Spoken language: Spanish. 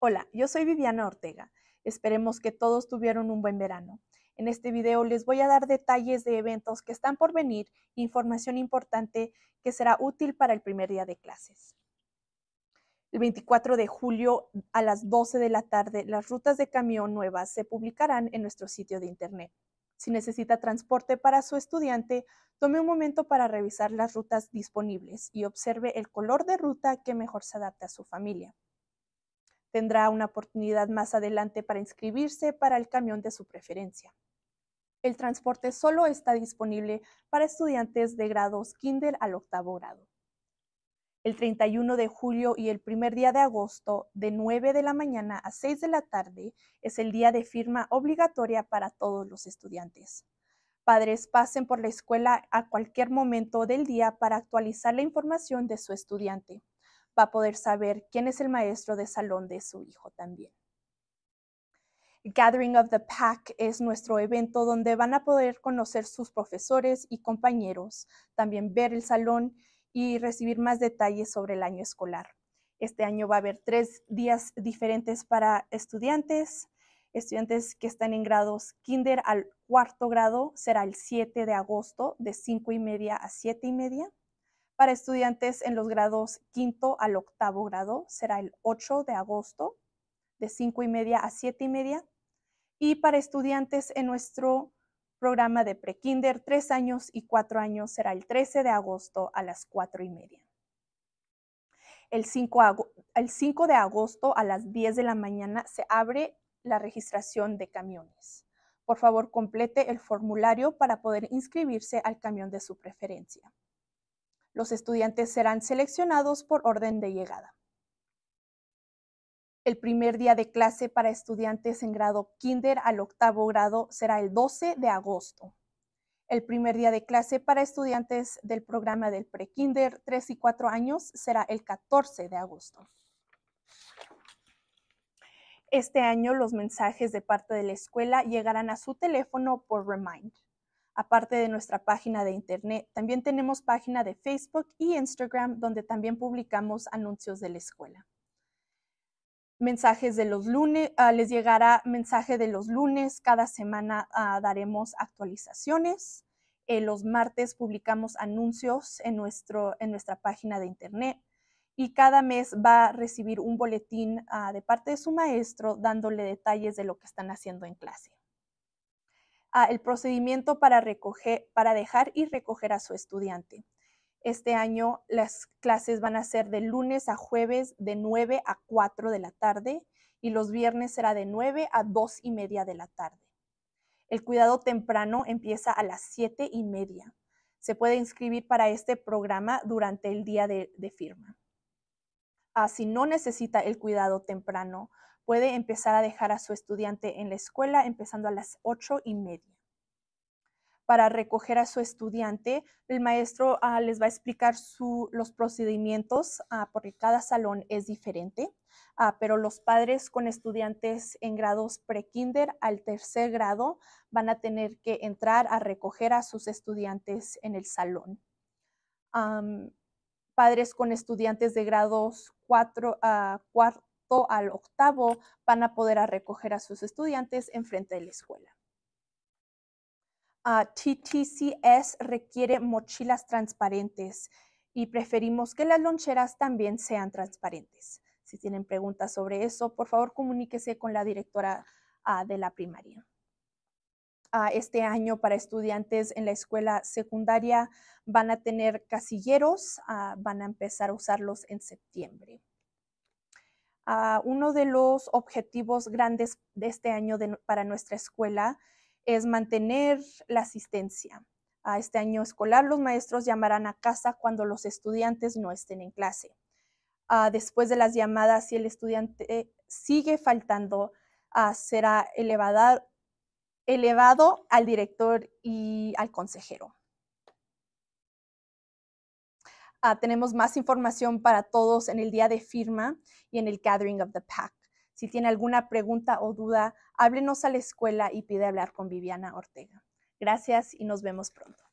Hola, yo soy Viviana Ortega. Esperemos que todos tuvieron un buen verano. En este video les voy a dar detalles de eventos que están por venir, información importante que será útil para el primer día de clases. El 24 de julio a las 12 de la tarde, las rutas de camión nuevas se publicarán en nuestro sitio de internet. Si necesita transporte para su estudiante, tome un momento para revisar las rutas disponibles y observe el color de ruta que mejor se adapte a su familia. Tendrá una oportunidad más adelante para inscribirse para el camión de su preferencia. El transporte solo está disponible para estudiantes de grados kinder al octavo grado. El 31 de julio y el primer día de agosto, de 9 de la mañana a 6 de la tarde, es el día de firma obligatoria para todos los estudiantes. Padres pasen por la escuela a cualquier momento del día para actualizar la información de su estudiante va a poder saber quién es el maestro de salón de su hijo también. Gathering of the Pack es nuestro evento donde van a poder conocer sus profesores y compañeros, también ver el salón y recibir más detalles sobre el año escolar. Este año va a haber tres días diferentes para estudiantes. Estudiantes que están en grados kinder al cuarto grado será el 7 de agosto de 5 y media a 7 y media. Para estudiantes en los grados quinto al octavo grado será el 8 de agosto de 5 y media a 7 y media. Y para estudiantes en nuestro programa de prekinder, 3 años y 4 años será el 13 de agosto a las 4 y media. el 5 de agosto a las 10 de la mañana se abre la registración de camiones. Por favor, complete el formulario para poder inscribirse al camión de su preferencia. Los estudiantes serán seleccionados por orden de llegada. El primer día de clase para estudiantes en grado kinder al octavo grado será el 12 de agosto. El primer día de clase para estudiantes del programa del pre-kinder, 3 y 4 años será el 14 de agosto. Este año los mensajes de parte de la escuela llegarán a su teléfono por Remind aparte de nuestra página de internet. También tenemos página de Facebook y Instagram, donde también publicamos anuncios de la escuela. Mensajes de los lunes, ah, les llegará mensaje de los lunes, cada semana ah, daremos actualizaciones. Eh, los martes publicamos anuncios en, nuestro, en nuestra página de internet y cada mes va a recibir un boletín ah, de parte de su maestro dándole detalles de lo que están haciendo en clase el procedimiento para, dejar y recoger a su estudiante. Este año las clases van a ser de lunes a jueves de 9 a 4 de la tarde y los viernes será de 9 a 2 y media de la tarde. El cuidado temprano empieza a las 7 y media. Se puede inscribir para este programa durante el día de, firma. así ah, si no necesita el cuidado temprano, puede empezar a dejar a su estudiante en la escuela empezando a las ocho y media. Para recoger a su estudiante, el maestro ah, les va a explicar los procedimientos ah, porque cada salón es diferente, ah, pero los padres con estudiantes en grados pre-kinder al tercer grado van a tener que entrar a recoger a sus estudiantes en el salón. padres con estudiantes de grados cuatro, a 4 al octavo van a poder recoger a sus estudiantes en frente de la escuela. Ah, TTCS requiere mochilas transparentes y preferimos que las loncheras también sean transparentes. Si tienen preguntas sobre eso, por favor comuníquese con la directora ah, de la primaria. Ah, este año para estudiantes en la escuela secundaria van a tener casilleros, van a empezar a usarlos en septiembre uno de los objetivos grandes de este año para nuestra escuela es mantener la asistencia. A este año escolar los maestros llamarán a casa cuando los estudiantes no estén en clase. Ah, después de las llamadas, si el estudiante sigue faltando, será elevado al director y al consejero. Ah, tenemos más información para todos en el día de firma y en el Gathering of the Pack. Si tiene alguna pregunta o duda, háblenos a la escuela y pide hablar con Viviana Ortega. Gracias y nos vemos pronto.